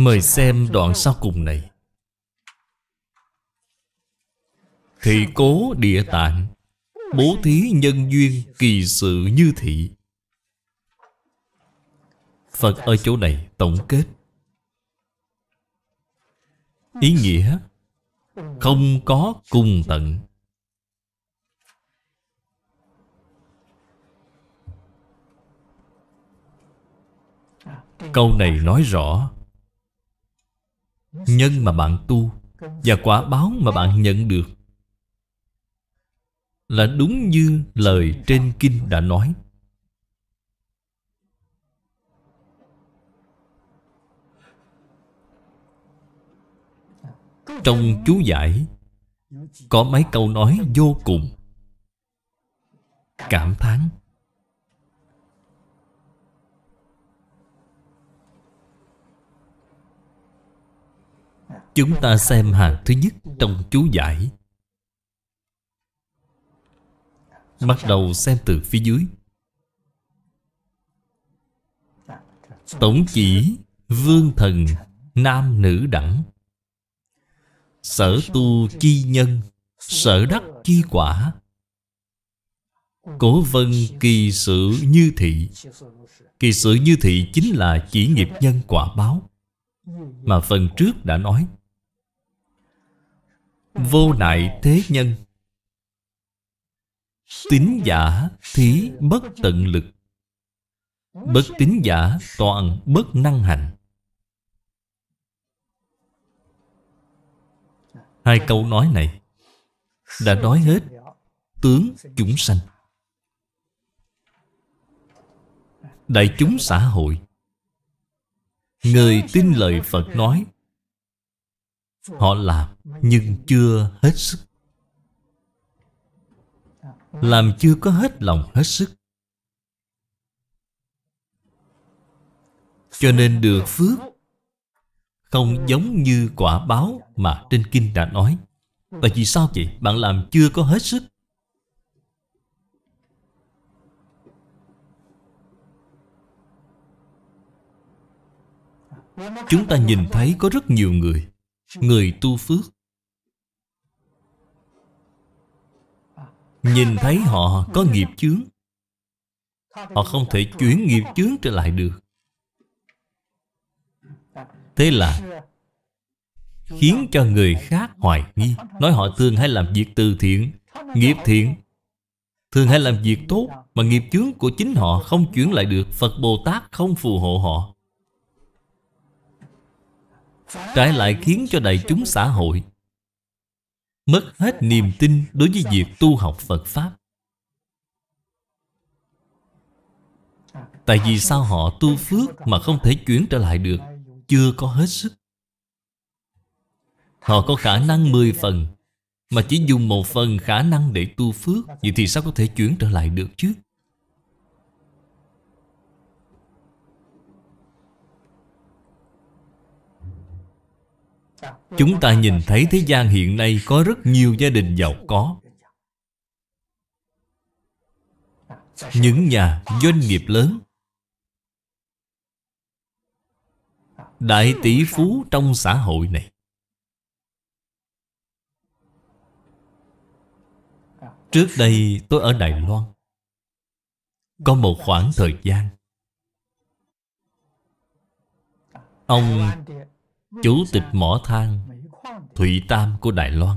Mời xem đoạn sau cùng này Thị cố địa tạng Bố thí nhân duyên kỳ sự như thị Phật ở chỗ này tổng kết Ý nghĩa Không có cùng tận Câu này nói rõ nhân mà bạn tu và quả báo mà bạn nhận được là đúng như lời trên kinh đã nói trong chú giải có mấy câu nói vô cùng cảm thán Chúng ta xem hàng thứ nhất trong chú giải Bắt đầu xem từ phía dưới Tổng chỉ Vương thần Nam nữ đẳng Sở tu chi nhân Sở đắc chi quả Cố vân kỳ sự như thị Kỳ sự như thị chính là chỉ nghiệp nhân quả báo Mà phần trước đã nói vô lại thế nhân tín giả thí bất tận lực bất tín giả toàn bất năng hành hai câu nói này đã nói hết tướng chúng sanh đại chúng xã hội người tin lời phật nói Họ làm nhưng chưa hết sức Làm chưa có hết lòng hết sức Cho nên được phước Không giống như quả báo mà trên kinh đã nói Tại vì sao vậy? Bạn làm chưa có hết sức Chúng ta nhìn thấy có rất nhiều người người tu phước nhìn thấy họ có nghiệp chướng họ không thể chuyển nghiệp chướng trở lại được thế là khiến cho người khác hoài nghi nói họ thường hay làm việc từ thiện nghiệp thiện thường hay làm việc tốt mà nghiệp chướng của chính họ không chuyển lại được phật bồ tát không phù hộ họ Trái lại khiến cho đại chúng xã hội Mất hết niềm tin đối với việc tu học Phật Pháp Tại vì sao họ tu phước mà không thể chuyển trở lại được Chưa có hết sức Họ có khả năng 10 phần Mà chỉ dùng một phần khả năng để tu phước Vậy thì sao có thể chuyển trở lại được chứ Chúng ta nhìn thấy thế gian hiện nay có rất nhiều gia đình giàu có Những nhà doanh nghiệp lớn Đại tỷ phú trong xã hội này Trước đây tôi ở Đài Loan Có một khoảng thời gian Ông Chủ tịch mỏ Thang Thụy Tam của Đài Loan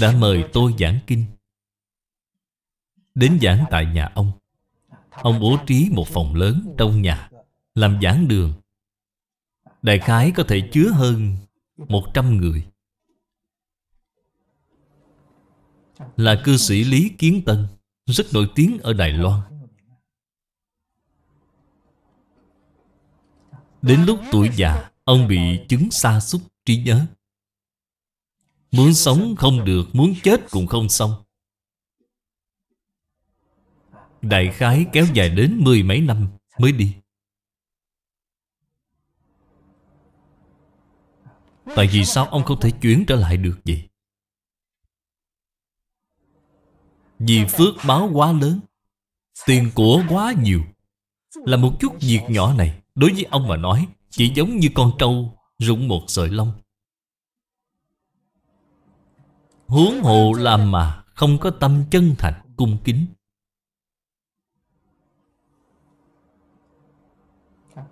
Đã mời tôi giảng kinh Đến giảng tại nhà ông Ông bố trí một phòng lớn trong nhà Làm giảng đường Đại khái có thể chứa hơn 100 người Là cư sĩ Lý Kiến Tân rất nổi tiếng ở Đài Loan Đến lúc tuổi già Ông bị chứng xa xúc trí nhớ Muốn sống không được Muốn chết cũng không xong Đại khái kéo dài đến mười mấy năm mới đi Tại vì sao ông không thể chuyển trở lại được vậy? Vì phước báo quá lớn Tiền của quá nhiều Là một chút việc nhỏ này Đối với ông mà nói Chỉ giống như con trâu rụng một sợi lông Huống hộ làm mà Không có tâm chân thành cung kính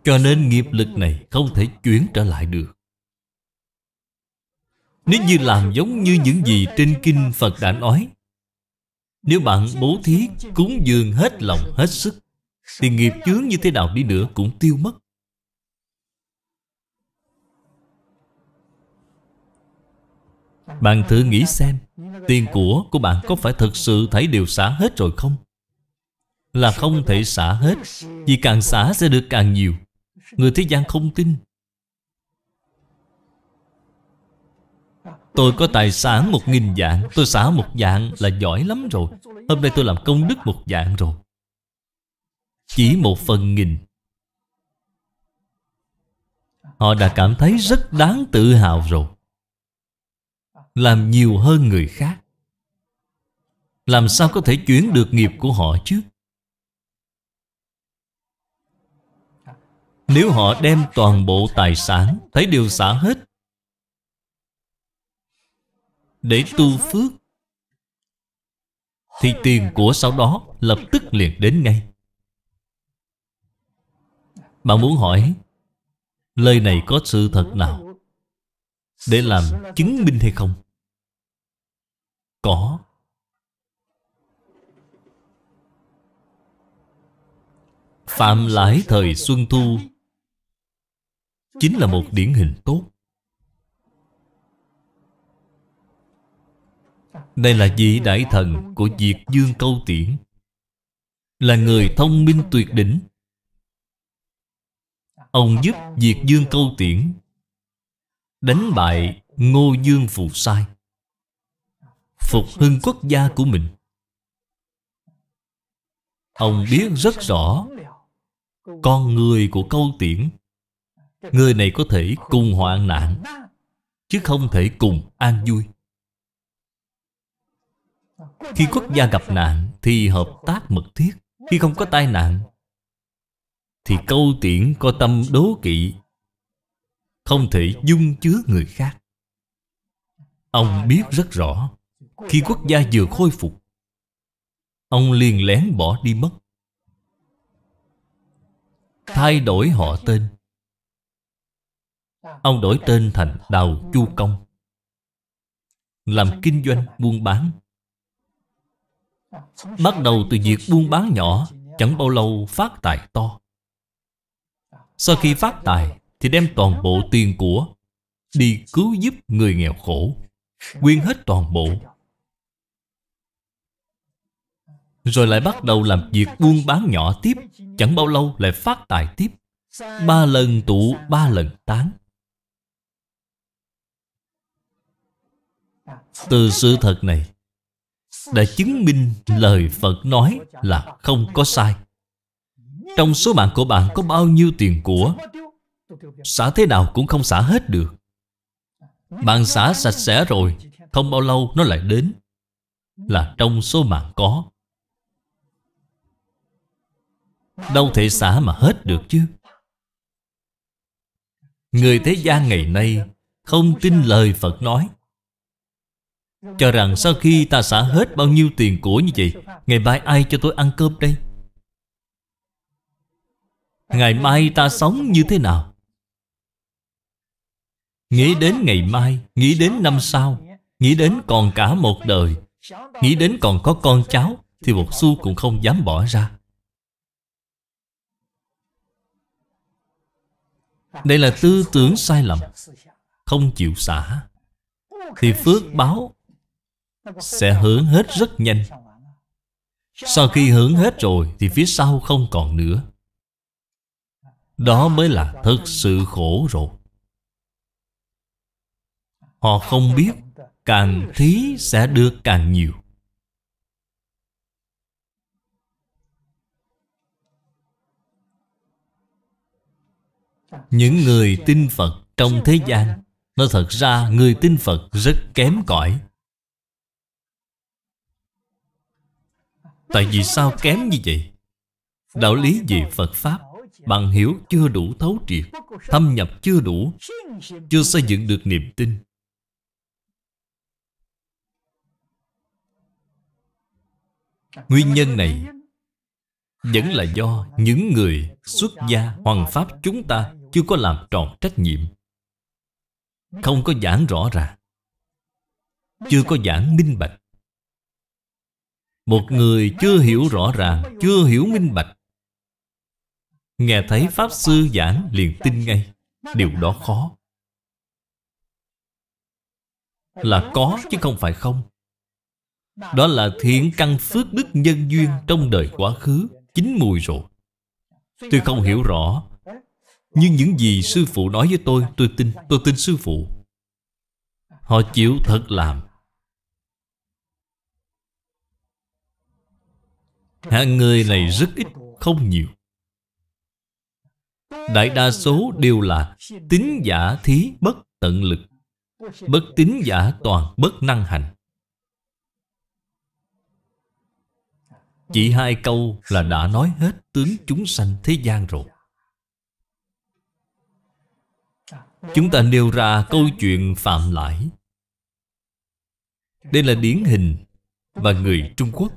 Cho nên nghiệp lực này không thể chuyển trở lại được Nếu như làm giống như những gì trên kinh Phật đã nói nếu bạn bố thí Cúng dường hết lòng hết sức Thì nghiệp chướng như thế nào đi nữa Cũng tiêu mất Bạn thử nghĩ xem Tiền của của bạn có phải thật sự thảy đều xả hết rồi không? Là không thể xả hết Vì càng xả sẽ được càng nhiều Người thế gian không tin Tôi có tài sản một nghìn dạng Tôi xả một dạng là giỏi lắm rồi Hôm nay tôi làm công đức một dạng rồi Chỉ một phần nghìn Họ đã cảm thấy rất đáng tự hào rồi Làm nhiều hơn người khác Làm sao có thể chuyển được nghiệp của họ chứ Nếu họ đem toàn bộ tài sản Thấy đều xả hết để tu phước thì tiền của sau đó lập tức liền đến ngay bạn muốn hỏi lời này có sự thật nào để làm chứng minh hay không có phạm lãi thời xuân thu chính là một điển hình tốt Đây là vị đại thần của Diệt Dương Câu Tiễn Là người thông minh tuyệt đỉnh Ông giúp Diệt Dương Câu Tiễn Đánh bại Ngô Dương Phù Sai Phục hưng quốc gia của mình Ông biết rất rõ Con người của câu tiễn Người này có thể cùng hoạn nạn Chứ không thể cùng an vui khi quốc gia gặp nạn Thì hợp tác mật thiết Khi không có tai nạn Thì câu tiễn có tâm đố kỵ Không thể dung chứa người khác Ông biết rất rõ Khi quốc gia vừa khôi phục Ông liền lén bỏ đi mất Thay đổi họ tên Ông đổi tên thành Đào Chu Công Làm kinh doanh buôn bán Bắt đầu từ việc buôn bán nhỏ Chẳng bao lâu phát tài to Sau khi phát tài Thì đem toàn bộ tiền của Đi cứu giúp người nghèo khổ Quyên hết toàn bộ Rồi lại bắt đầu làm việc buôn bán nhỏ tiếp Chẳng bao lâu lại phát tài tiếp Ba lần tụ ba lần tán Từ sự thật này đã chứng minh lời Phật nói là không có sai. Trong số mạng của bạn có bao nhiêu tiền của, xả thế nào cũng không xả hết được. Bạn xả sạch sẽ rồi, không bao lâu nó lại đến, là trong số mạng có. Đâu thể xả mà hết được chứ. Người thế gian ngày nay không tin lời Phật nói cho rằng sau khi ta xả hết bao nhiêu tiền của như vậy Ngày mai ai cho tôi ăn cơm đây Ngày mai ta sống như thế nào Nghĩ đến ngày mai Nghĩ đến năm sau Nghĩ đến còn cả một đời Nghĩ đến còn có con cháu Thì một xu cũng không dám bỏ ra Đây là tư tưởng sai lầm Không chịu xả Thì phước báo sẽ hưởng hết rất nhanh sau khi hưởng hết rồi thì phía sau không còn nữa đó mới là thật sự khổ rồi họ không biết càng thí sẽ được càng nhiều những người tin phật trong thế gian nó thật ra người tin phật rất kém cỏi Tại vì sao kém như vậy? Đạo lý về Phật Pháp Bạn hiểu chưa đủ thấu triệt Thâm nhập chưa đủ Chưa xây dựng được niềm tin Nguyên nhân này Vẫn là do những người xuất gia hoàng pháp chúng ta Chưa có làm tròn trách nhiệm Không có giảng rõ ràng Chưa có giảng minh bạch một người chưa hiểu rõ ràng Chưa hiểu minh bạch Nghe thấy Pháp Sư giảng liền tin ngay Điều đó khó Là có chứ không phải không Đó là thiện căn phước đức nhân duyên Trong đời quá khứ Chín mùi rồi Tôi không hiểu rõ Nhưng những gì sư phụ nói với tôi Tôi tin, tôi tin sư phụ Họ chịu thật làm hàng người này rất ít, không nhiều Đại đa số đều là Tính giả thí bất tận lực Bất tính giả toàn bất năng hành Chỉ hai câu là đã nói hết tướng chúng sanh thế gian rồi Chúng ta nêu ra câu chuyện phạm lãi Đây là điển hình Và người Trung Quốc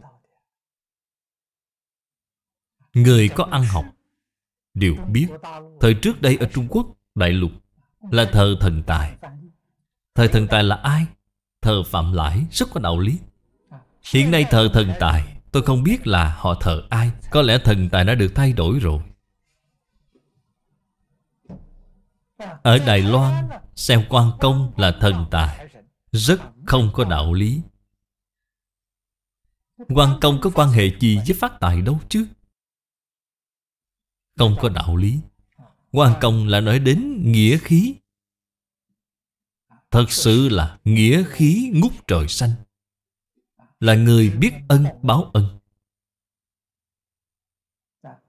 Người có ăn học Đều biết Thời trước đây ở Trung Quốc, Đại Lục Là thờ thần tài thời thần tài là ai? Thờ Phạm Lãi rất có đạo lý Hiện nay thờ thần tài Tôi không biết là họ thờ ai Có lẽ thần tài đã được thay đổi rồi Ở Đài Loan Xem quan công là thần tài Rất không có đạo lý Quan công có quan hệ gì với phát tài đâu chứ không có đạo lý Quan công là nói đến nghĩa khí Thật sự là nghĩa khí ngút trời xanh Là người biết ân báo ân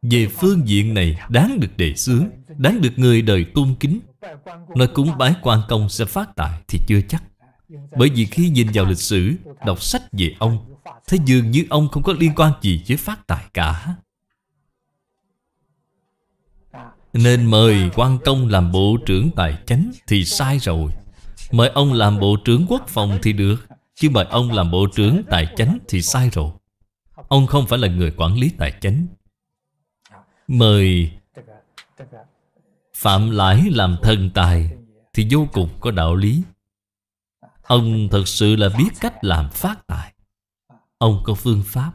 Về phương diện này đáng được đề xướng Đáng được người đời tôn kính Nói cúng bái quan công sẽ phát tài thì chưa chắc Bởi vì khi nhìn vào lịch sử Đọc sách về ông thấy dường như ông không có liên quan gì với phát tài cả nên mời quan công làm bộ trưởng tài chánh Thì sai rồi Mời ông làm bộ trưởng quốc phòng thì được Chứ mời ông làm bộ trưởng tài chánh Thì sai rồi Ông không phải là người quản lý tài chánh Mời Phạm Lãi làm thần tài Thì vô cùng có đạo lý Ông thật sự là biết cách làm phát tài Ông có phương pháp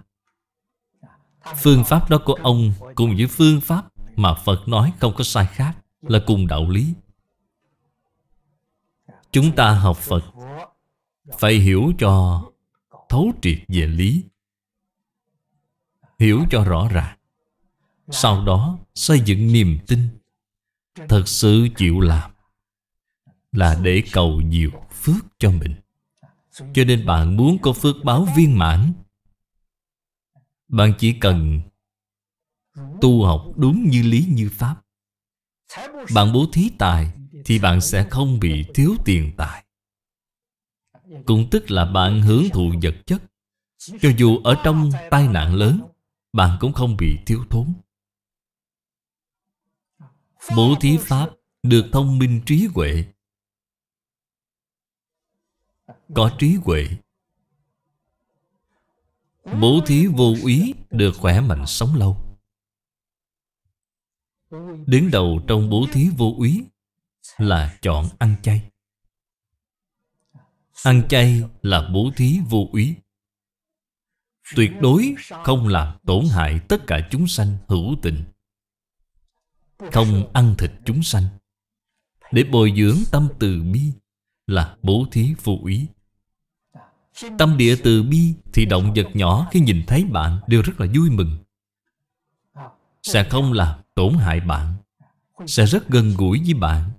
Phương pháp đó của ông Cùng với phương pháp mà Phật nói không có sai khác là cùng đạo lý. Chúng ta học Phật phải hiểu cho thấu triệt về lý. Hiểu cho rõ ràng. Sau đó xây dựng niềm tin Thật sự chịu làm Là để cầu nhiều phước cho mình Cho nên bạn muốn có phước báo viên mãn Bạn chỉ cần Tu học đúng như lý như pháp Bạn bố thí tài Thì bạn sẽ không bị thiếu tiền tài Cũng tức là bạn hưởng thụ vật chất Cho dù ở trong tai nạn lớn Bạn cũng không bị thiếu thốn Bố thí pháp được thông minh trí huệ Có trí huệ Bố thí vô ý được khỏe mạnh sống lâu Đứng đầu trong bố thí vô úy Là chọn ăn chay Ăn chay là bố thí vô úy Tuyệt đối không làm tổn hại tất cả chúng sanh hữu tình Không ăn thịt chúng sanh Để bồi dưỡng tâm từ bi Là bố thí vô úy Tâm địa từ bi Thì động vật nhỏ khi nhìn thấy bạn Đều rất là vui mừng Sẽ không làm tổn hại bạn sẽ rất gần gũi với bạn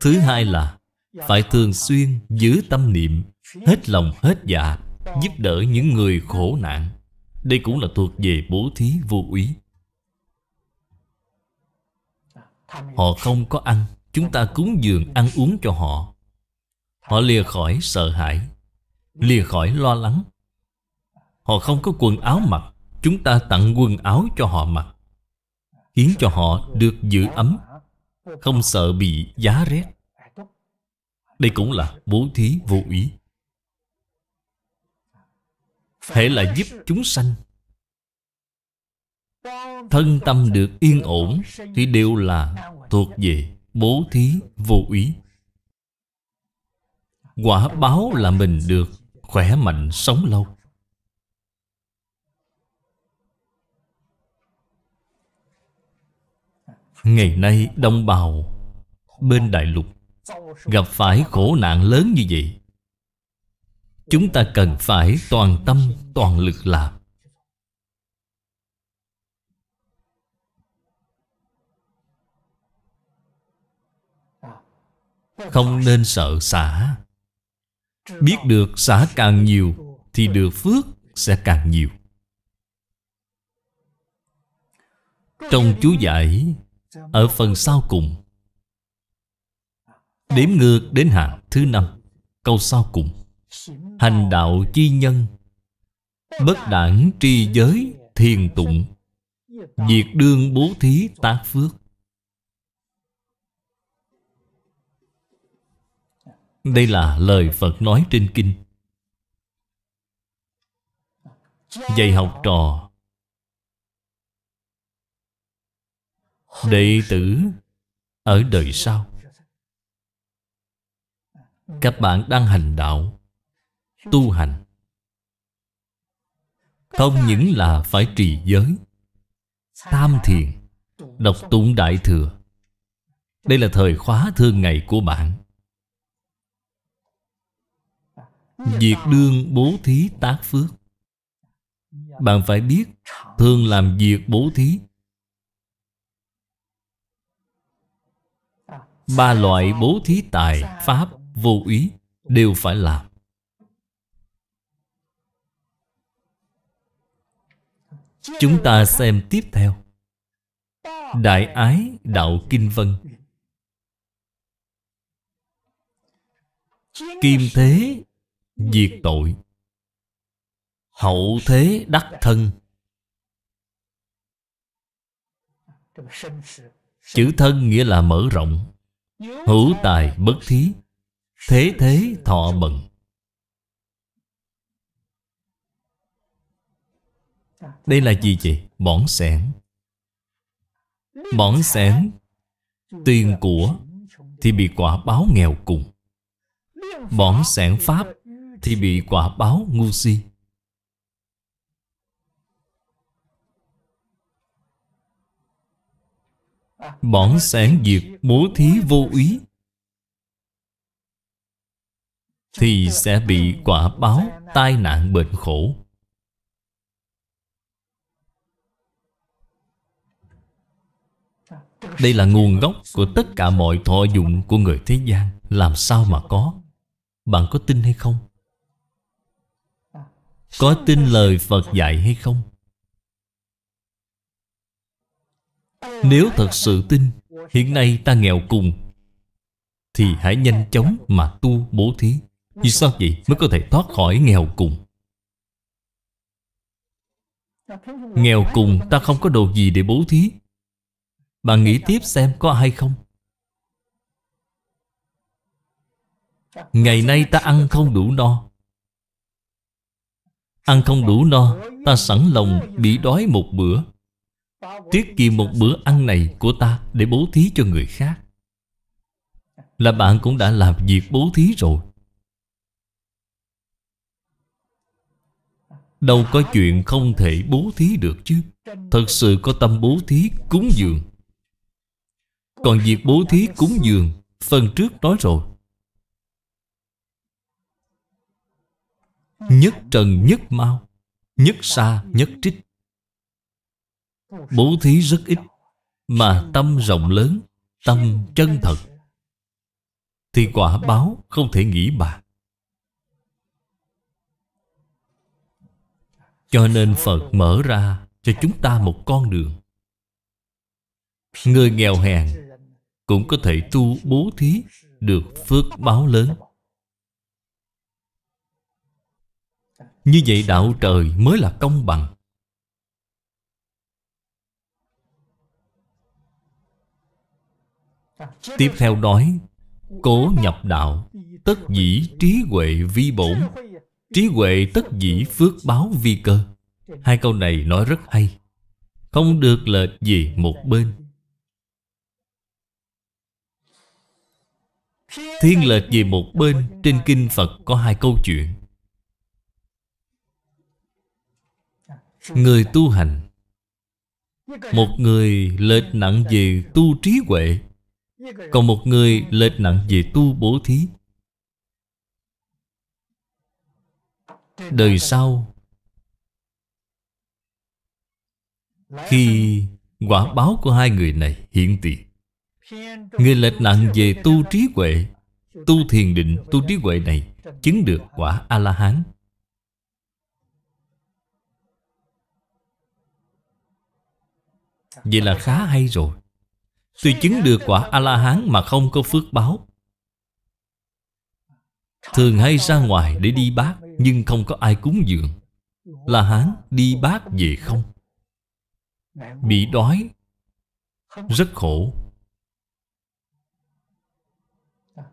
thứ hai là phải thường xuyên giữ tâm niệm hết lòng hết dạ giúp đỡ những người khổ nạn đây cũng là thuộc về bố thí vô úy họ không có ăn chúng ta cúng dường ăn uống cho họ họ lìa khỏi sợ hãi lìa khỏi lo lắng Họ không có quần áo mặc Chúng ta tặng quần áo cho họ mặc Khiến cho họ được giữ ấm Không sợ bị giá rét Đây cũng là bố thí vô ý Hãy là giúp chúng sanh Thân tâm được yên ổn Thì đều là thuộc về bố thí vô ý Quả báo là mình được khỏe mạnh sống lâu Ngày nay đồng bào bên đại lục Gặp phải khổ nạn lớn như vậy Chúng ta cần phải toàn tâm, toàn lực làm Không nên sợ xả Biết được xả càng nhiều Thì được phước sẽ càng nhiều Trong chú giải ở phần sau cùng Đếm ngược đến hạng thứ năm Câu sau cùng Hành đạo chi nhân Bất đảng tri giới thiền tụng Việc đương bố thí tác phước Đây là lời Phật nói trên kinh Dạy học trò đệ tử ở đời sau các bạn đang hành đạo tu hành không những là phải trì giới tam thiền đọc tụng đại thừa đây là thời khóa thương ngày của bạn Việc đương bố thí tác phước Bạn phải biết Thường làm việc bố thí Ba loại bố thí tài, pháp, vô ý đều phải làm Chúng ta xem tiếp theo Đại Ái Đạo Kinh Vân Kim Thế Diệt Tội Hậu Thế Đắc Thân Chữ thân nghĩa là mở rộng Hữu tài bất thí Thế thế thọ bận Đây là gì vậy? Bỏng sẻn Bỏng sẻn Tiền của Thì bị quả báo nghèo cùng Bỏng sẻn pháp Thì bị quả báo ngu si Bỏng sản diệt bố thí vô ý Thì sẽ bị quả báo tai nạn bệnh khổ Đây là nguồn gốc của tất cả mọi thọ dụng của người thế gian Làm sao mà có Bạn có tin hay không? Có tin lời Phật dạy hay không? Nếu thật sự tin Hiện nay ta nghèo cùng Thì hãy nhanh chóng mà tu bố thí Vì sao vậy mới có thể thoát khỏi nghèo cùng Nghèo cùng ta không có đồ gì để bố thí Bạn nghĩ tiếp xem có hay không Ngày nay ta ăn không đủ no Ăn không đủ no Ta sẵn lòng bị đói một bữa Tiết kiệm một bữa ăn này của ta Để bố thí cho người khác Là bạn cũng đã làm việc bố thí rồi Đâu có chuyện không thể bố thí được chứ Thật sự có tâm bố thí cúng dường Còn việc bố thí cúng dường Phần trước nói rồi Nhất trần nhất mau Nhất xa nhất trích Bố thí rất ít Mà tâm rộng lớn Tâm chân thật Thì quả báo không thể nghĩ bạc Cho nên Phật mở ra cho chúng ta một con đường Người nghèo hèn cũng có thể tu bố thí được phước báo lớn Như vậy đạo trời mới là công bằng Tiếp theo nói Cố nhập đạo Tất dĩ trí huệ vi bổn Trí huệ tất dĩ phước báo vi cơ Hai câu này nói rất hay Không được lệch gì một bên Thiên lệch về một bên Trên Kinh Phật có hai câu chuyện Người tu hành Một người lệch nặng về tu trí huệ còn một người lệch nặng về tu bố thí Đời sau Khi quả báo của hai người này hiện tiền Người lệch nặng về tu trí huệ Tu thiền định, tu trí huệ này Chứng được quả A-la-hán Vậy là khá hay rồi Tuy chứng được quả A-la-hán mà không có phước báo Thường hay ra ngoài để đi bát Nhưng không có ai cúng dường La hán đi bát về không Bị đói Rất khổ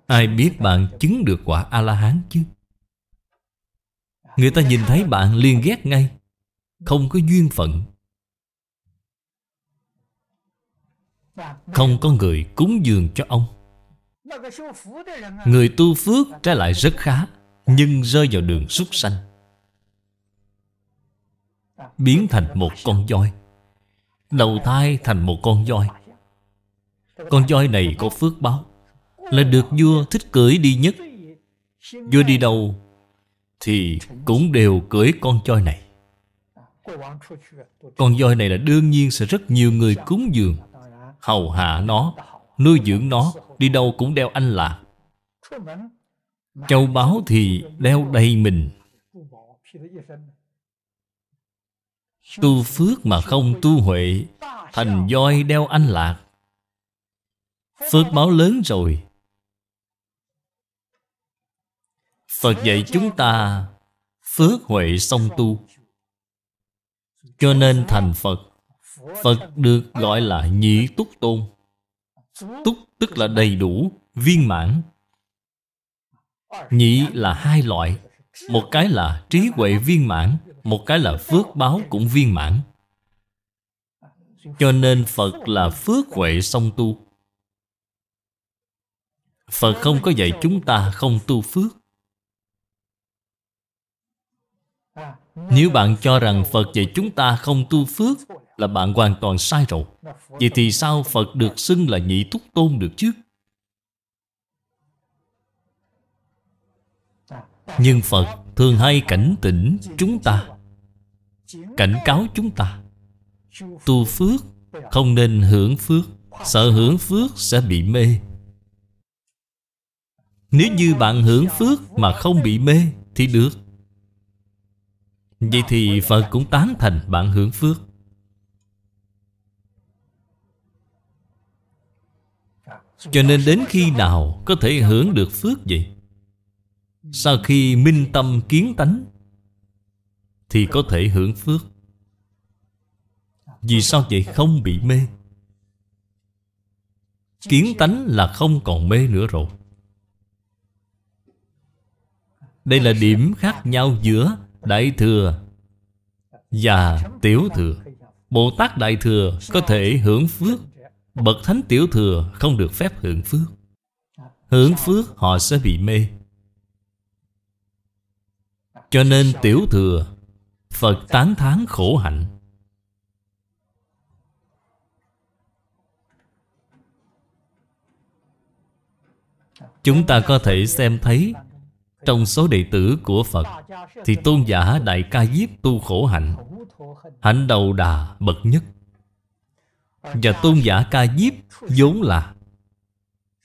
Ai biết bạn chứng được quả A-la-hán chứ Người ta nhìn thấy bạn liên ghét ngay Không có duyên phận Không có người cúng dường cho ông Người tu phước trái lại rất khá Nhưng rơi vào đường súc sanh Biến thành một con voi Đầu thai thành một con voi Con voi này có phước báo Là được vua thích cưỡi đi nhất Vua đi đâu Thì cũng đều cưỡi con voi này Con voi này là đương nhiên sẽ rất nhiều người cúng dường hầu hạ nó, nuôi dưỡng nó, đi đâu cũng đeo anh lạc. Châu báu thì đeo đầy mình. Tu phước mà không tu huệ, thành voi đeo anh lạc. Phước báo lớn rồi. Phật dạy chúng ta phước huệ song tu. Cho nên thành Phật Phật được gọi là nhị túc tôn Túc tức là đầy đủ, viên mãn Nhị là hai loại Một cái là trí huệ viên mãn Một cái là phước báo cũng viên mãn Cho nên Phật là phước huệ song tu Phật không có dạy chúng ta không tu phước Nếu bạn cho rằng Phật dạy chúng ta không tu phước là bạn hoàn toàn sai rồi. Vậy thì sao Phật được xưng là nhị túc tôn được chứ? Nhưng Phật thường hay cảnh tỉnh chúng ta Cảnh cáo chúng ta Tu phước không nên hưởng phước Sợ hưởng phước sẽ bị mê Nếu như bạn hưởng phước mà không bị mê thì được Vậy thì Phật cũng tán thành bạn hưởng phước Cho nên đến khi nào có thể hưởng được phước vậy? Sau khi minh tâm kiến tánh Thì có thể hưởng phước Vì sao vậy không bị mê? Kiến tánh là không còn mê nữa rồi Đây là điểm khác nhau giữa Đại Thừa Và Tiểu Thừa Bồ Tát Đại Thừa có thể hưởng phước Bậc Thánh Tiểu Thừa không được phép hưởng phước Hưởng phước họ sẽ bị mê Cho nên Tiểu Thừa Phật tán thán khổ hạnh Chúng ta có thể xem thấy trong số đệ tử của Phật Thì tôn giả Đại Ca Diếp tu khổ hạnh Hạnh đầu đà bậc nhất Và tôn giả Ca Diếp vốn là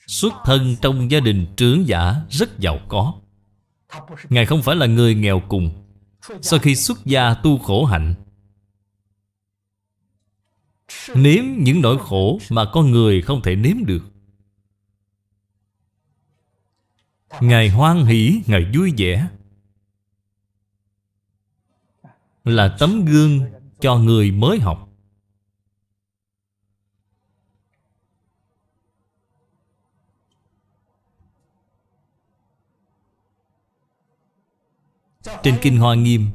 Xuất thân trong gia đình trưởng giả rất giàu có Ngài không phải là người nghèo cùng Sau khi xuất gia tu khổ hạnh Nếm những nỗi khổ mà con người không thể nếm được Ngài hoan hỷ, Ngài vui vẻ Là tấm gương cho người mới học Trên Kinh Hoa Nghiêm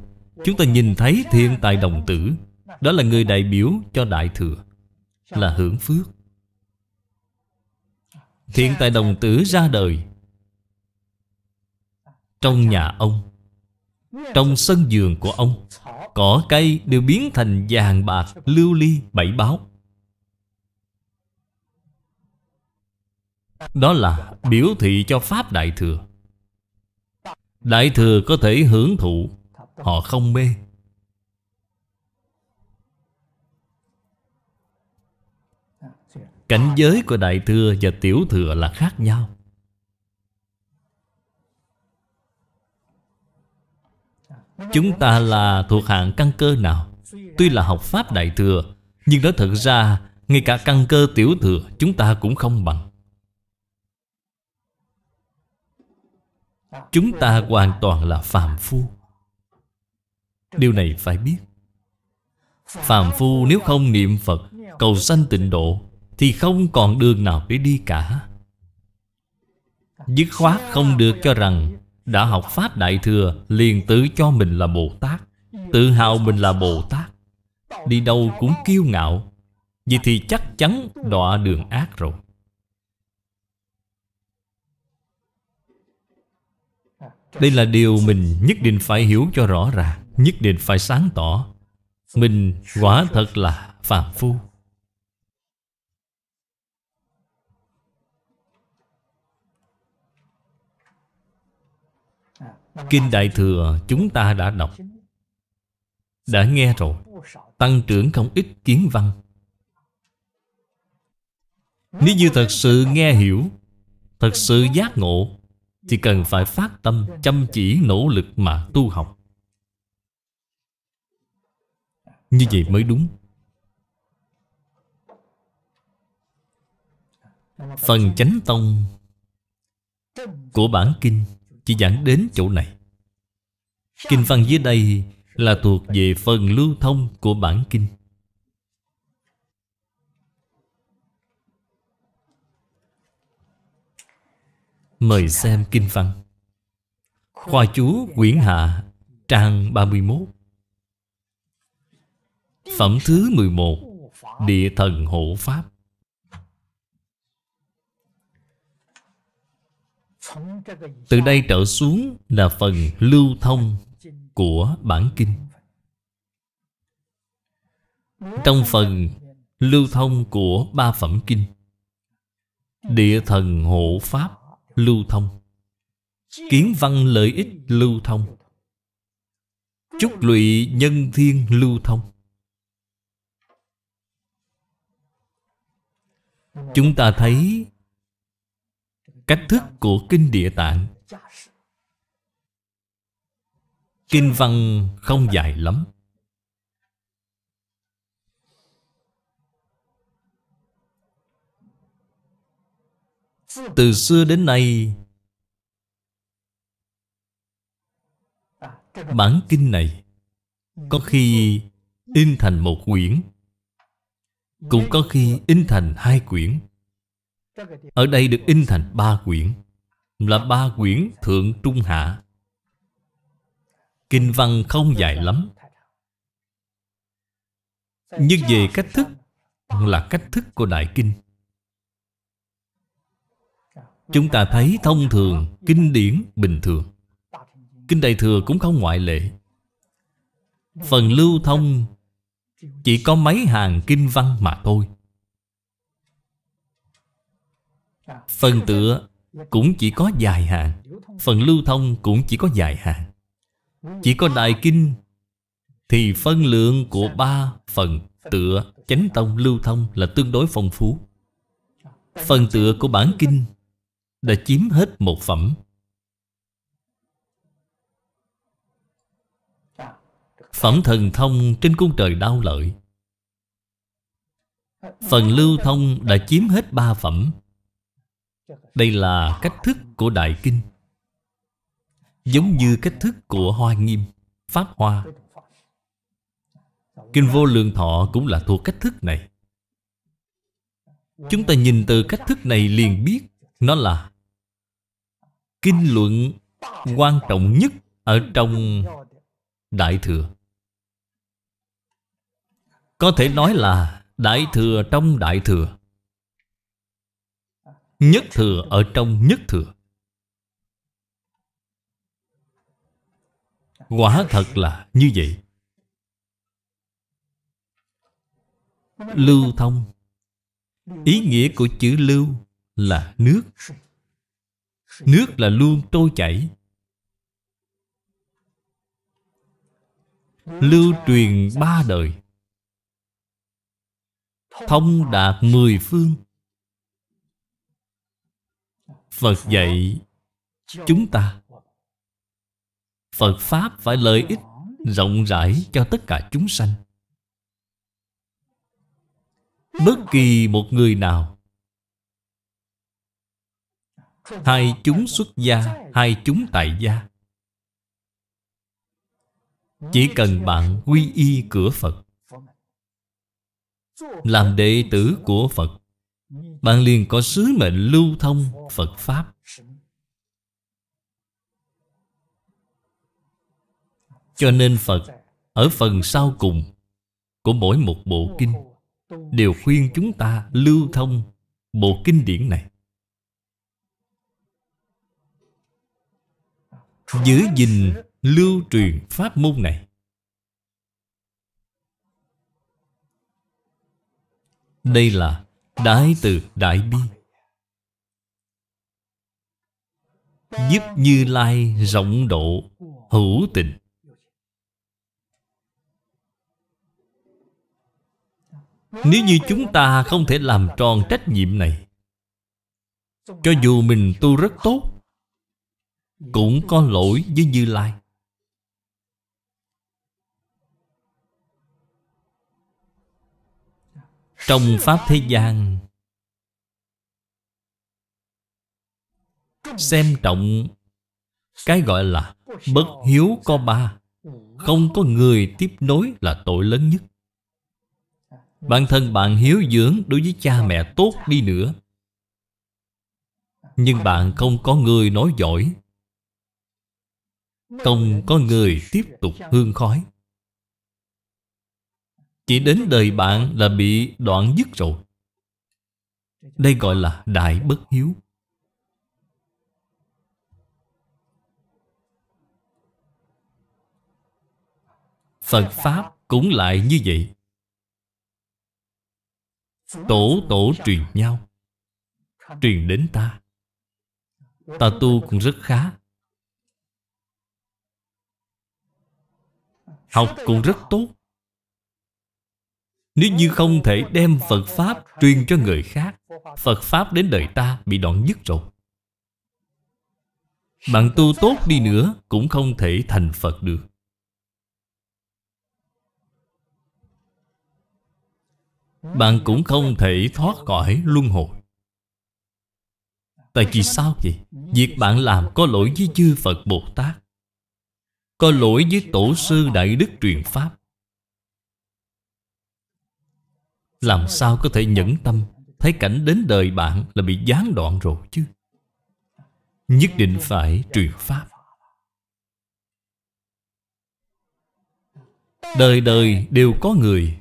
Chúng ta nhìn thấy thiên tài đồng tử Đó là người đại biểu cho Đại Thừa Là hưởng phước Thiên tài đồng tử ra đời trong nhà ông Trong sân vườn của ông Cỏ cây đều biến thành vàng bạc lưu ly bảy báo Đó là biểu thị cho Pháp Đại Thừa Đại Thừa có thể hưởng thụ Họ không mê Cảnh giới của Đại Thừa và Tiểu Thừa là khác nhau Chúng ta là thuộc hạng căn cơ nào Tuy là học Pháp Đại Thừa Nhưng đó thật ra Ngay cả căn cơ tiểu thừa Chúng ta cũng không bằng Chúng ta hoàn toàn là phàm phu Điều này phải biết Phàm phu nếu không niệm Phật Cầu sanh tịnh độ Thì không còn đường nào để đi cả Dứt khoát không được cho rằng đã học Pháp Đại Thừa liền tự cho mình là Bồ Tát Tự hào mình là Bồ Tát Đi đâu cũng kiêu ngạo Vậy thì chắc chắn đọa đường ác rồi Đây là điều mình nhất định phải hiểu cho rõ ràng Nhất định phải sáng tỏ Mình quả thật là phàm phu Kinh Đại Thừa chúng ta đã đọc Đã nghe rồi Tăng trưởng không ít kiến văn Nếu như thật sự nghe hiểu Thật sự giác ngộ Thì cần phải phát tâm Chăm chỉ nỗ lực mà tu học Như vậy mới đúng Phần chánh tông Của bản kinh chỉ giảng đến chỗ này Kinh văn dưới đây là thuộc về phần lưu thông của bản kinh Mời xem kinh văn Khoa chú Quyển Hạ Trang 31 Phẩm thứ 11 Địa thần hộ Pháp Từ đây trở xuống là phần lưu thông của bản kinh Trong phần lưu thông của ba phẩm kinh Địa thần hộ pháp lưu thông Kiến văn lợi ích lưu thông Chúc lụy nhân thiên lưu thông Chúng ta thấy cách thức của kinh địa tạng kinh văn không dài lắm từ xưa đến nay bản kinh này có khi in thành một quyển cũng có khi in thành hai quyển ở đây được in thành ba quyển Là ba quyển thượng trung hạ Kinh văn không dài lắm Nhưng về cách thức Là cách thức của Đại Kinh Chúng ta thấy thông thường Kinh điển bình thường Kinh Đại Thừa cũng không ngoại lệ Phần lưu thông Chỉ có mấy hàng kinh văn mà thôi Phần tựa cũng chỉ có dài hạn Phần lưu thông cũng chỉ có dài hạn Chỉ có Đại Kinh Thì phân lượng của ba phần tựa Chánh tông lưu thông là tương đối phong phú Phần tựa của bản kinh Đã chiếm hết một phẩm Phẩm thần thông trên cung trời đau lợi Phần lưu thông đã chiếm hết ba phẩm đây là cách thức của Đại Kinh Giống như cách thức của Hoa Nghiêm Pháp Hoa Kinh Vô Lượng Thọ cũng là thuộc cách thức này Chúng ta nhìn từ cách thức này liền biết Nó là Kinh luận quan trọng nhất Ở trong Đại Thừa Có thể nói là Đại Thừa trong Đại Thừa Nhất thừa ở trong nhất thừa Quả thật là như vậy Lưu thông Ý nghĩa của chữ lưu là nước Nước là luôn trôi chảy Lưu truyền ba đời Thông đạt mười phương Phật dạy chúng ta Phật Pháp phải lợi ích rộng rãi cho tất cả chúng sanh Bất kỳ một người nào Hai chúng xuất gia, hai chúng tại gia Chỉ cần bạn quy y cửa Phật Làm đệ tử của Phật bạn liền có sứ mệnh lưu thông Phật Pháp Cho nên Phật Ở phần sau cùng Của mỗi một bộ kinh Đều khuyên chúng ta lưu thông Bộ kinh điển này Giữ gìn lưu truyền pháp môn này Đây là Đại từ Đại Bi Giúp Như Lai rộng độ hữu tình Nếu như chúng ta không thể làm tròn trách nhiệm này Cho dù mình tu rất tốt Cũng có lỗi với Như Lai Trong Pháp Thế gian Xem trọng Cái gọi là Bất hiếu có ba Không có người tiếp nối là tội lớn nhất Bản thân bạn hiếu dưỡng đối với cha mẹ tốt đi nữa Nhưng bạn không có người nói giỏi Không có người tiếp tục hương khói chỉ đến đời bạn là bị đoạn dứt rồi Đây gọi là đại bất hiếu Phật Pháp cũng lại như vậy Tổ tổ truyền nhau Truyền đến ta Ta tu cũng rất khá Học cũng rất tốt nếu như không thể đem Phật Pháp truyền cho người khác Phật Pháp đến đời ta bị đoạn dứt rồi Bạn tu tốt đi nữa cũng không thể thành Phật được Bạn cũng không thể thoát khỏi luân hồi Tại vì sao vậy? Việc bạn làm có lỗi với chư Phật Bồ Tát Có lỗi với Tổ sư Đại Đức truyền Pháp Làm sao có thể nhẫn tâm Thấy cảnh đến đời bạn là bị gián đoạn rồi chứ Nhất định phải truyền pháp Đời đời đều có người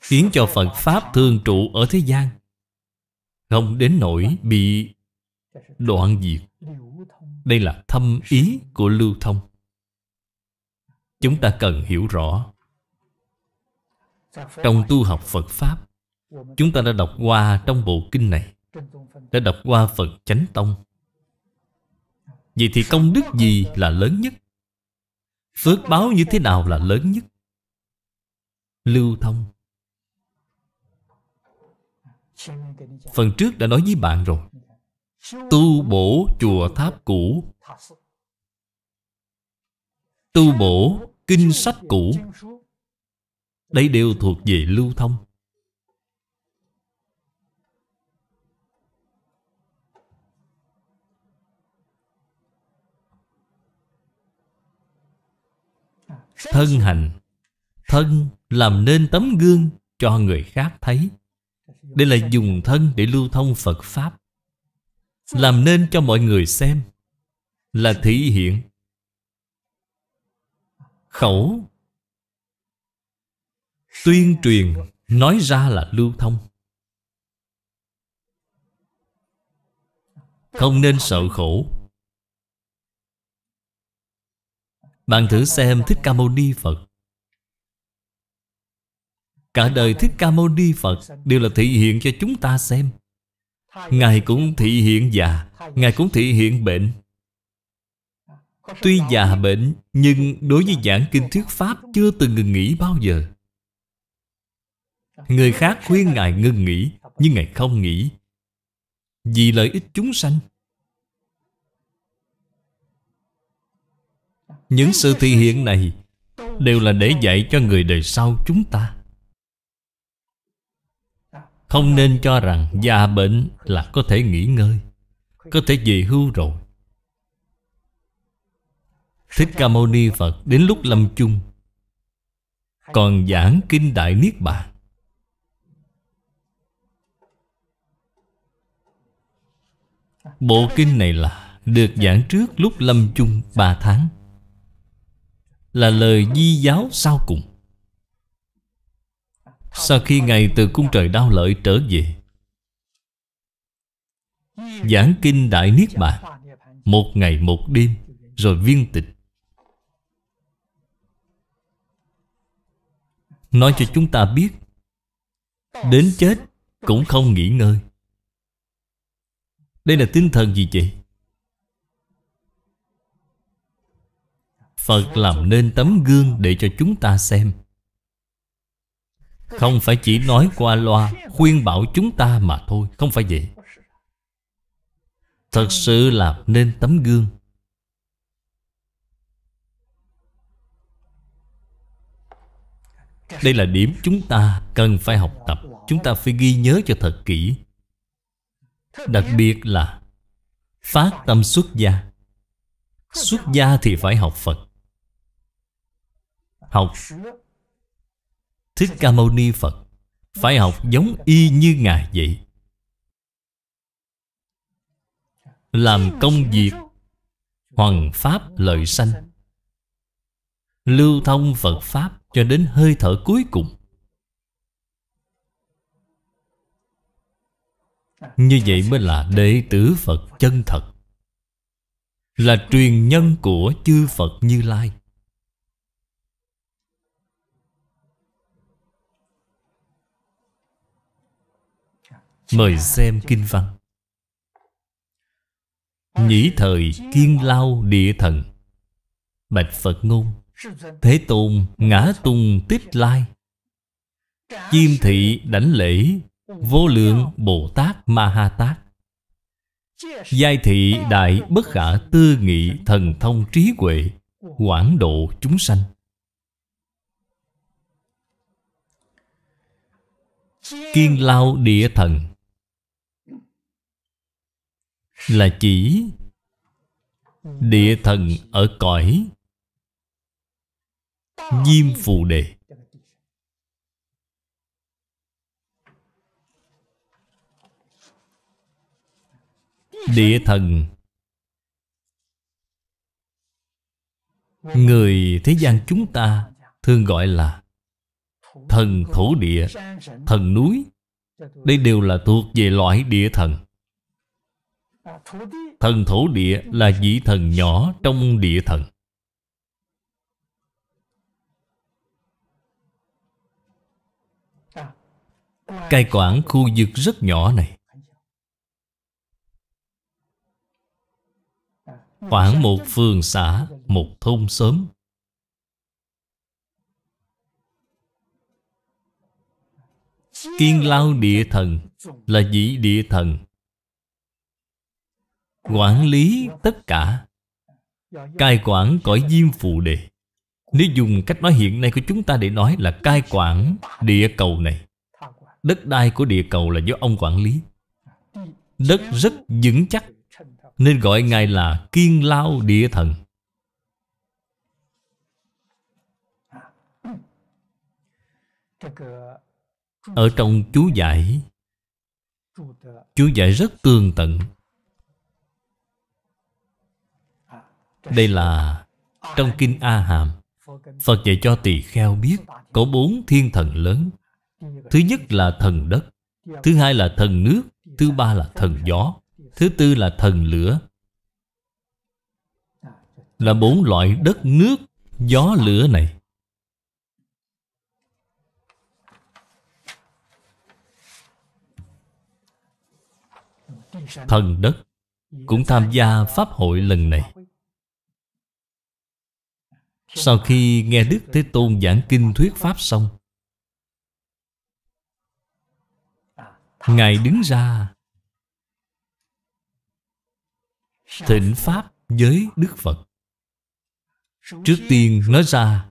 Khiến cho Phật Pháp thường trụ ở thế gian Không đến nỗi bị đoạn diệt Đây là thâm ý của lưu thông Chúng ta cần hiểu rõ trong tu học Phật Pháp Chúng ta đã đọc qua trong bộ kinh này Đã đọc qua Phật Chánh Tông Vậy thì công đức gì là lớn nhất? Phước báo như thế nào là lớn nhất? Lưu thông Phần trước đã nói với bạn rồi Tu bổ chùa tháp cũ Tu bổ kinh sách cũ đây đều thuộc về lưu thông Thân hành Thân làm nên tấm gương cho người khác thấy Đây là dùng thân để lưu thông Phật Pháp Làm nên cho mọi người xem Là thị hiện Khẩu tuyên truyền nói ra là lưu thông không nên sợ khổ bạn thử xem thích ca mâu ni phật cả đời thích ca mâu ni phật đều là thị hiện cho chúng ta xem ngài cũng thị hiện già ngài cũng thị hiện bệnh tuy già bệnh nhưng đối với giảng kinh thuyết pháp chưa từng ngừng nghỉ bao giờ Người khác khuyên Ngài ngưng nghỉ Nhưng Ngài không nghỉ Vì lợi ích chúng sanh Những sự thi hiện này Đều là để dạy cho người đời sau chúng ta Không nên cho rằng già bệnh là có thể nghỉ ngơi Có thể về hưu rồi Thích Ca Mâu Ni Phật đến lúc lâm chung Còn giảng Kinh Đại Niết Bàn Bộ kinh này là Được giảng trước lúc lâm chung 3 tháng Là lời di giáo sau cùng Sau khi Ngài từ cung trời đau lợi trở về Giảng kinh Đại Niết Bàn Một ngày một đêm Rồi viên tịch Nói cho chúng ta biết Đến chết cũng không nghỉ ngơi đây là tinh thần gì vậy? Phật làm nên tấm gương để cho chúng ta xem Không phải chỉ nói qua loa Khuyên bảo chúng ta mà thôi Không phải vậy Thật sự làm nên tấm gương Đây là điểm chúng ta cần phải học tập Chúng ta phải ghi nhớ cho thật kỹ Đặc biệt là Phát tâm xuất gia Xuất gia thì phải học Phật Học Thích Ca Mâu Ni Phật Phải học giống y như Ngài vậy Làm công việc Hoằng Pháp lợi sanh Lưu thông Phật Pháp cho đến hơi thở cuối cùng Như vậy mới là đệ tử Phật chân thật Là truyền nhân của chư Phật Như Lai Mời xem kinh văn Nhĩ thời kiên lao địa thần Bạch Phật ngôn Thế tôn ngã tung tích lai Chim thị đảnh lễ Vô lượng Bồ Tát Ma Ha Tát Giai thị đại bất khả tư nghị thần thông trí huệ Quảng độ chúng sanh Kiên lao địa thần Là chỉ Địa thần ở cõi Diêm phù đề Địa thần Người thế gian chúng ta thường gọi là Thần thổ địa, thần núi Đây đều là thuộc về loại địa thần Thần thổ địa là vị thần nhỏ trong địa thần Cai quản khu vực rất nhỏ này Khoảng một phường xã Một thôn xóm Kiên lao địa thần Là vị địa thần Quản lý tất cả Cai quản cõi diêm phù đề Nếu dùng cách nói hiện nay của chúng ta để nói là cai quản địa cầu này Đất đai của địa cầu là do ông quản lý Đất rất vững chắc nên gọi Ngài là Kiên Lao Địa Thần Ở trong chú giải Chú giải rất tường tận Đây là trong Kinh A Hàm Phật dạy cho tỳ kheo biết Có bốn thiên thần lớn Thứ nhất là thần đất Thứ hai là thần nước Thứ ba là thần gió Thứ tư là thần lửa Là bốn loại đất nước Gió lửa này Thần đất Cũng tham gia Pháp hội lần này Sau khi nghe Đức Thế Tôn giảng kinh thuyết Pháp xong Ngài đứng ra thịnh Pháp với Đức Phật Trước tiên nói ra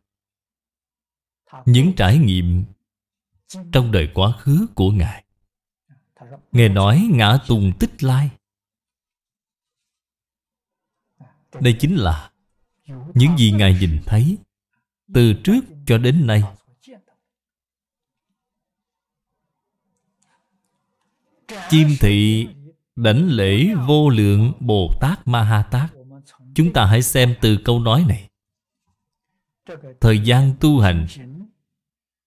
những trải nghiệm trong đời quá khứ của Ngài Nghe nói ngã tùng tích lai Đây chính là những gì Ngài nhìn thấy Từ trước cho đến nay Chim thị Đảnh lễ vô lượng Bồ Tát Ma Ha Tát Chúng ta hãy xem từ câu nói này Thời gian tu hành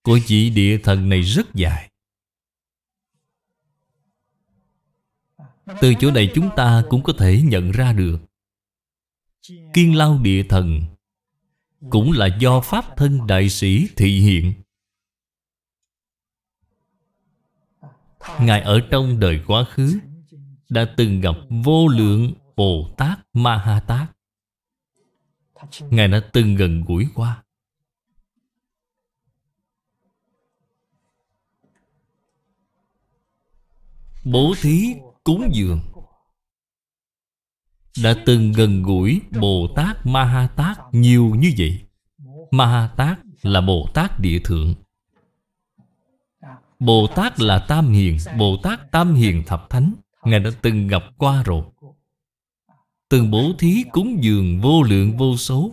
Của vị địa thần này rất dài Từ chỗ này chúng ta cũng có thể nhận ra được Kiên lao địa thần Cũng là do Pháp thân đại sĩ thị hiện Ngài ở trong đời quá khứ đã từng gặp vô lượng Bồ Tát Ma Ha Tát. Ngài đã từng gần gũi qua. Bố thí cúng dường đã từng gần gũi Bồ Tát Ma Ha Tát nhiều như vậy. Ma Ha Tát là Bồ Tát địa thượng. Bồ Tát là Tam Hiền, Bồ Tát Tam Hiền Thập Thánh. Ngài đã từng gặp qua rồi Từng bố thí cúng dường vô lượng vô số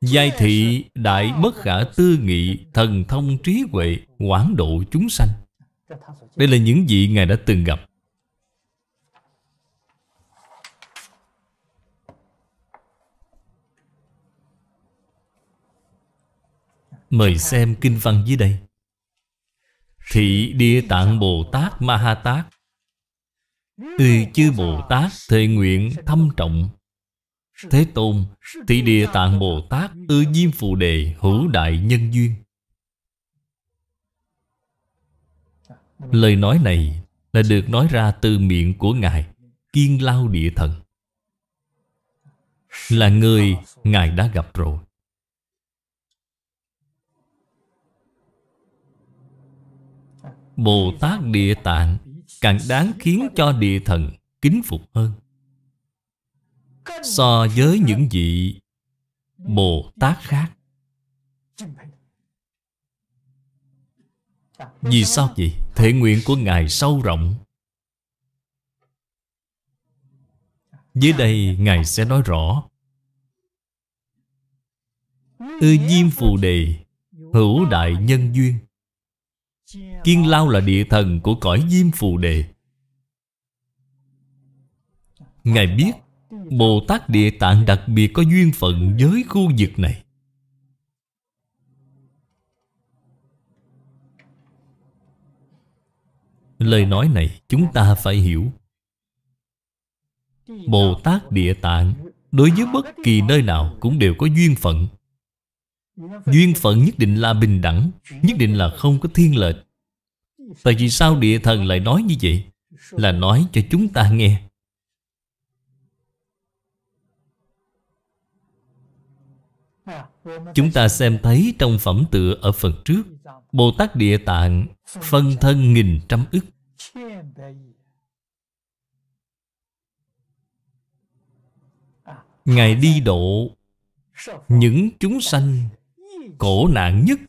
Giai thị đại bất khả tư nghị Thần thông trí huệ quảng độ chúng sanh Đây là những vị Ngài đã từng gặp Mời xem kinh văn dưới đây Thị Địa Tạng Bồ Tát Ma Ha Tát Tuy chư Bồ Tát thệ nguyện thâm trọng Thế Tôn Thị Địa Tạng Bồ Tát Ư Diêm Phù Đề Hữu Đại Nhân Duyên Lời nói này là được nói ra từ miệng của Ngài Kiên Lao Địa Thần Là người Ngài đã gặp rồi Bồ Tát Địa Tạng càng đáng khiến cho địa thần kính phục hơn so với những vị Bồ Tát khác. Vì sao vậy? Thể nguyện của Ngài sâu rộng. Dưới đây Ngài sẽ nói rõ Ư diêm phù đề Hữu đại nhân duyên Kiên Lao là địa thần của cõi Diêm Phù Đề Ngài biết Bồ Tát Địa Tạng đặc biệt có duyên phận với khu vực này Lời nói này chúng ta phải hiểu Bồ Tát Địa Tạng Đối với bất kỳ nơi nào cũng đều có duyên phận Duyên phận nhất định là bình đẳng Nhất định là không có thiên lệch Tại vì sao địa thần lại nói như vậy? Là nói cho chúng ta nghe Chúng ta xem thấy trong phẩm tựa ở phần trước Bồ Tát Địa Tạng phân thân nghìn trăm ức Ngài đi độ những chúng sanh cổ nạn nhất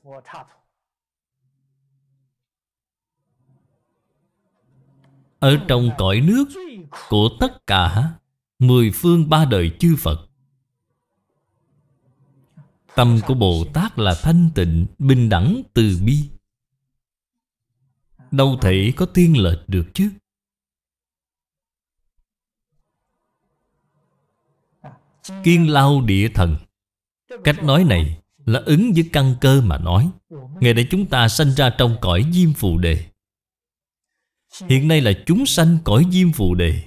Ở trong cõi nước Của tất cả Mười phương ba đời chư Phật Tâm của Bồ Tát là thanh tịnh Bình đẳng từ bi Đâu thể có tiên lệch được chứ Kiên lao địa thần Cách nói này là ứng với căn cơ mà nói Ngày nay chúng ta sanh ra trong cõi diêm phù đề Hiện nay là chúng sanh cõi diêm phù đề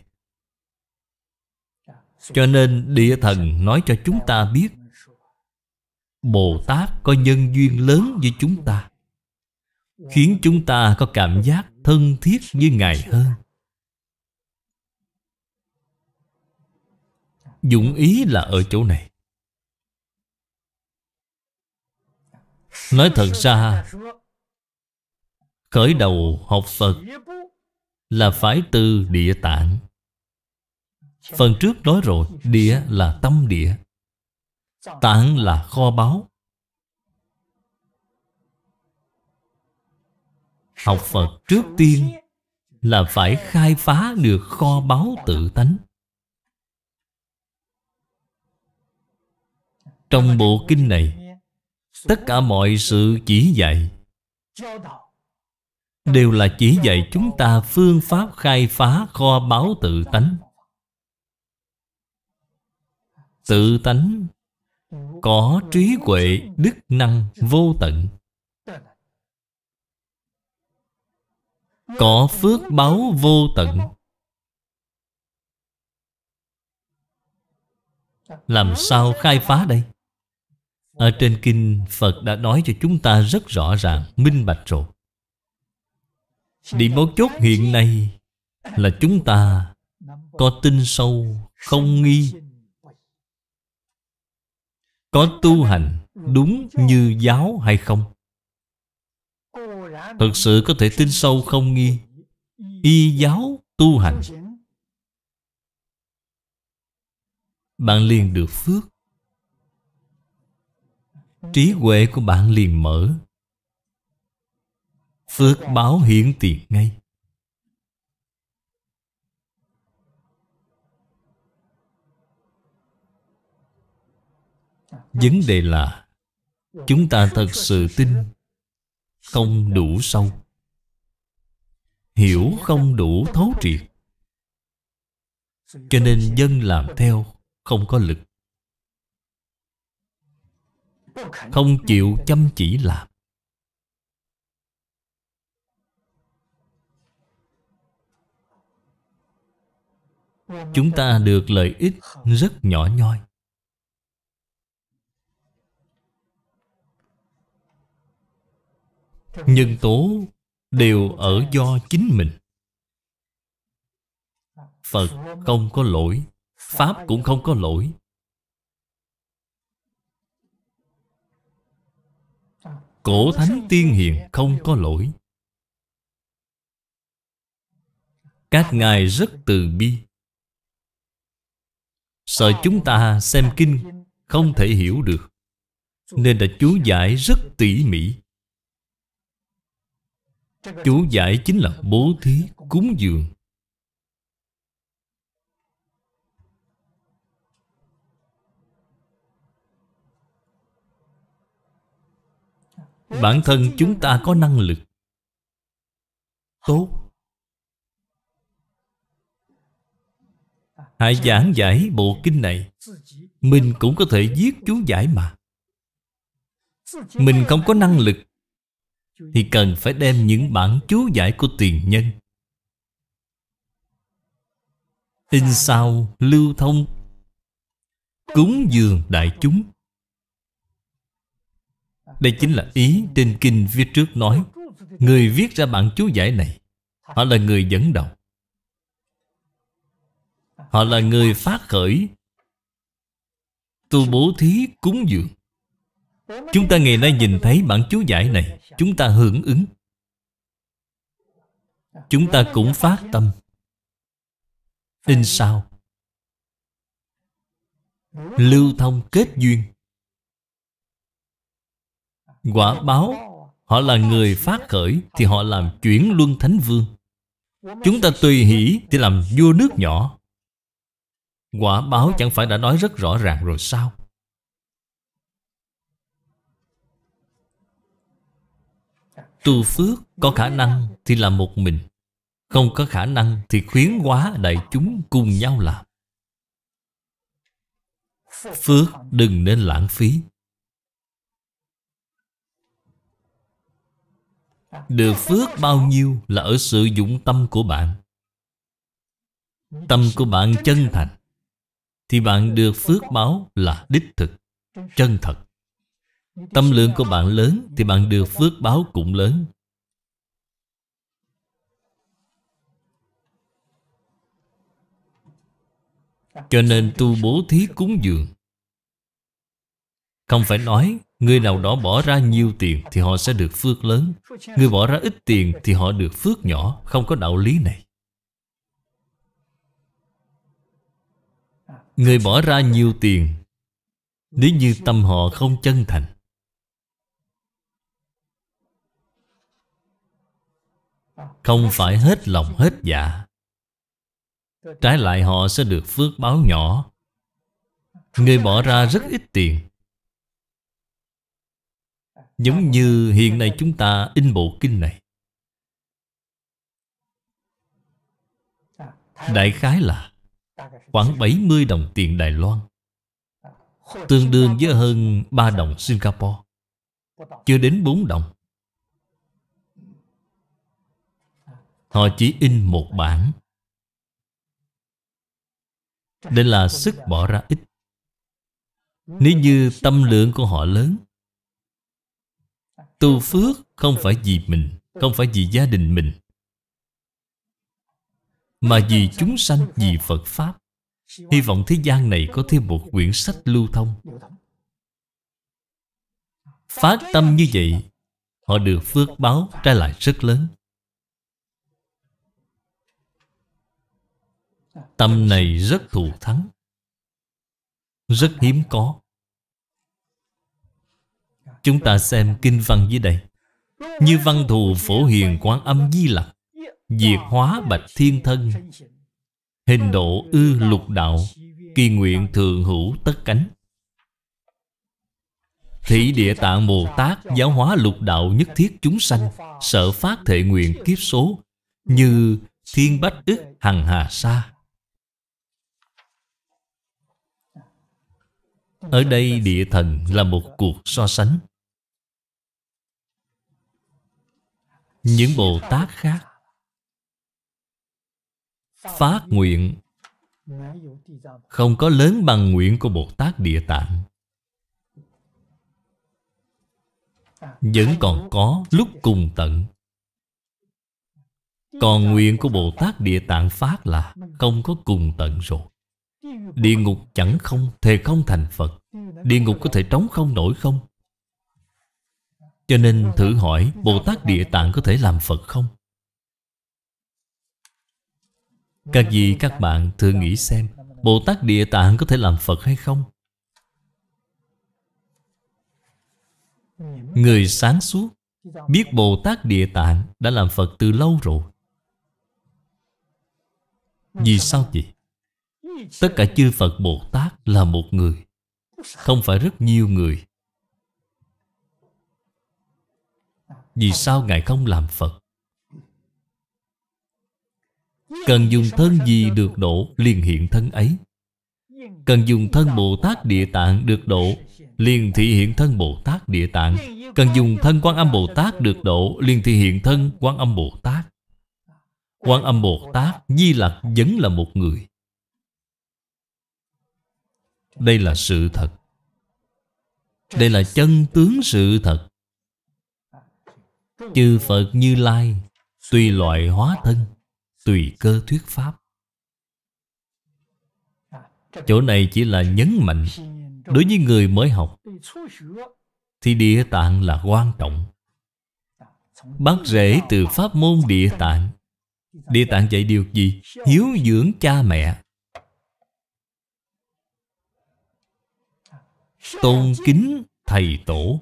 Cho nên địa thần nói cho chúng ta biết Bồ Tát có nhân duyên lớn với chúng ta Khiến chúng ta có cảm giác thân thiết với Ngài hơn Dụng ý là ở chỗ này Nói thật ra Khởi đầu học Phật Là phải từ địa tạng Phần trước nói rồi Địa là tâm địa Tạng là kho báu Học Phật trước tiên Là phải khai phá được kho báu tự tánh Trong bộ kinh này Tất cả mọi sự chỉ dạy Đều là chỉ dạy chúng ta phương pháp khai phá kho báu tự tánh Tự tánh Có trí huệ đức năng vô tận Có phước báo vô tận Làm sao khai phá đây? Ở trên kinh Phật đã nói cho chúng ta rất rõ ràng Minh bạch rồi Điểm mấu chốt hiện nay Là chúng ta Có tin sâu Không nghi Có tu hành Đúng như giáo hay không Thật sự có thể tin sâu không nghi Y giáo tu hành Bạn liền được phước trí huệ của bạn liền mở phước báo hiển tiền ngay vấn đề là chúng ta thật sự tin không đủ sâu hiểu không đủ thấu triệt cho nên dân làm theo không có lực không chịu chăm chỉ làm Chúng ta được lợi ích rất nhỏ nhoi Nhân tố đều ở do chính mình Phật không có lỗi Pháp cũng không có lỗi Cổ thánh tiên hiền không có lỗi Các ngài rất từ bi Sợ chúng ta xem kinh Không thể hiểu được Nên đã chú giải rất tỉ mỉ Chú giải chính là bố thí, cúng dường Bản thân chúng ta có năng lực Tốt Hãy giảng giải bộ kinh này Mình cũng có thể viết chú giải mà Mình không có năng lực Thì cần phải đem những bản chú giải của tiền nhân In sao lưu thông Cúng dường đại chúng đây chính là ý trên kinh viết trước nói Người viết ra bản chú giải này Họ là người dẫn đầu Họ là người phát khởi Tu bố thí cúng dường Chúng ta ngày nay nhìn thấy bản chú giải này Chúng ta hưởng ứng Chúng ta cũng phát tâm In sao Lưu thông kết duyên quả báo họ là người phát khởi thì họ làm chuyển luân thánh vương chúng ta tùy hỷ thì làm vua nước nhỏ quả báo chẳng phải đã nói rất rõ ràng rồi sao tu phước có khả năng thì làm một mình không có khả năng thì khuyến hóa đại chúng cùng nhau làm phước đừng nên lãng phí Được phước bao nhiêu là ở sự dụng tâm của bạn Tâm của bạn chân thành Thì bạn được phước báo là đích thực Chân thật Tâm lượng của bạn lớn Thì bạn được phước báo cũng lớn Cho nên tu bố thí cúng dường không phải nói Người nào đó bỏ ra nhiều tiền Thì họ sẽ được phước lớn Người bỏ ra ít tiền Thì họ được phước nhỏ Không có đạo lý này Người bỏ ra nhiều tiền Nếu như tâm họ không chân thành Không phải hết lòng hết dạ Trái lại họ sẽ được phước báo nhỏ Người bỏ ra rất ít tiền Giống như hiện nay chúng ta in bộ kinh này Đại khái là khoảng 70 đồng tiền Đài Loan Tương đương với hơn 3 đồng Singapore Chưa đến 4 đồng Họ chỉ in một bản Đây là sức bỏ ra ít Nếu như tâm lượng của họ lớn Tu phước không phải vì mình Không phải vì gia đình mình Mà vì chúng sanh, vì Phật Pháp Hy vọng thế gian này có thêm một quyển sách lưu thông Phát tâm như vậy Họ được phước báo trả lại rất lớn Tâm này rất thù thắng Rất hiếm có Chúng ta xem kinh văn dưới đây Như văn thù phổ hiền quán âm di lặc Diệt hóa bạch thiên thân Hình độ ư lục đạo Kỳ nguyện thường hữu tất cánh Thị địa tạng Bồ Tát Giáo hóa lục đạo nhất thiết chúng sanh Sở phát thể nguyện kiếp số Như thiên bách ức hằng hà sa Ở đây địa thần là một cuộc so sánh Những Bồ Tát khác Phát nguyện Không có lớn bằng nguyện của Bồ Tát Địa Tạng Vẫn còn có lúc cùng tận Còn nguyện của Bồ Tát Địa Tạng Phát là Không có cùng tận rồi Địa ngục chẳng không Thề không thành Phật Địa ngục có thể trống không nổi không Cho nên thử hỏi Bồ Tát Địa Tạng có thể làm Phật không Các gì các bạn thử nghĩ xem Bồ Tát Địa Tạng có thể làm Phật hay không Người sáng suốt Biết Bồ Tát Địa Tạng đã làm Phật từ lâu rồi Vì sao vậy? Tất cả chư Phật Bồ Tát là một người Không phải rất nhiều người Vì sao Ngài không làm Phật Cần dùng thân gì được độ liền hiện thân ấy Cần dùng thân Bồ Tát Địa Tạng được độ Liền thị hiện thân Bồ Tát Địa Tạng Cần dùng thân Quan Âm Bồ Tát được độ Liền thị hiện thân Quan Âm Bồ Tát Quan Âm Bồ Tát Di Lặc vẫn là một người đây là sự thật đây là chân tướng sự thật chư phật như lai tùy loại hóa thân tùy cơ thuyết pháp chỗ này chỉ là nhấn mạnh đối với người mới học thì địa tạng là quan trọng bắt rễ từ pháp môn địa tạng địa tạng dạy điều gì hiếu dưỡng cha mẹ Tôn kính thầy tổ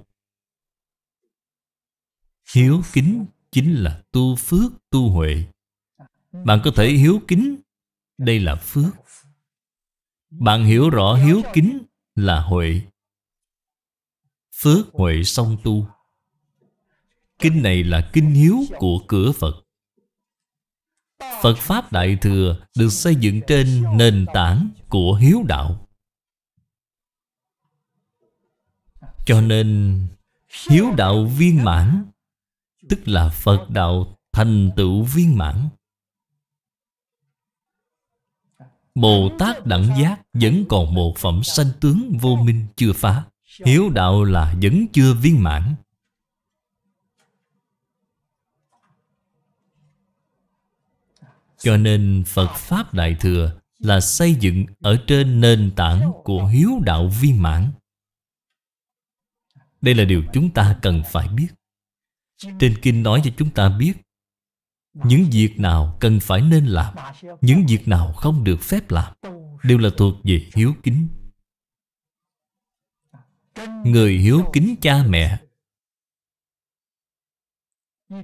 Hiếu kính chính là tu phước tu huệ Bạn có thể hiếu kính Đây là phước Bạn hiểu rõ hiếu kính là huệ Phước huệ song tu Kinh này là kinh hiếu của cửa Phật Phật Pháp Đại Thừa được xây dựng trên nền tảng của hiếu đạo Cho nên hiếu đạo viên mãn Tức là Phật đạo thành tựu viên mãn Bồ Tát đẳng giác vẫn còn một phẩm sanh tướng vô minh chưa phá Hiếu đạo là vẫn chưa viên mãn Cho nên Phật Pháp Đại Thừa là xây dựng ở trên nền tảng của hiếu đạo viên mãn đây là điều chúng ta cần phải biết Trên kinh nói cho chúng ta biết Những việc nào cần phải nên làm Những việc nào không được phép làm Đều là thuộc về hiếu kính Người hiếu kính cha mẹ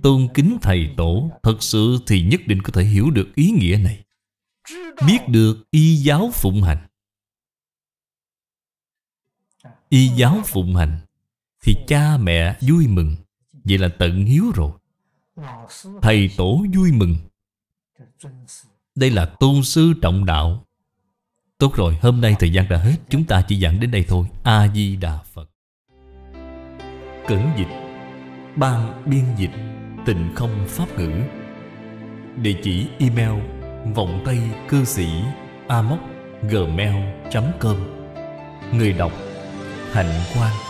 Tôn kính thầy tổ Thật sự thì nhất định có thể hiểu được ý nghĩa này Biết được y giáo phụng hành Y giáo phụng hành thì cha mẹ vui mừng vậy là tận hiếu rồi thầy tổ vui mừng đây là tôn sư trọng đạo tốt rồi hôm nay thời gian đã hết chúng ta chỉ giảng đến đây thôi a di đà phật cẩn dịch ban biên dịch tình không pháp ngữ địa chỉ email vòng tay cư sĩ amoc gmail com người đọc hạnh quang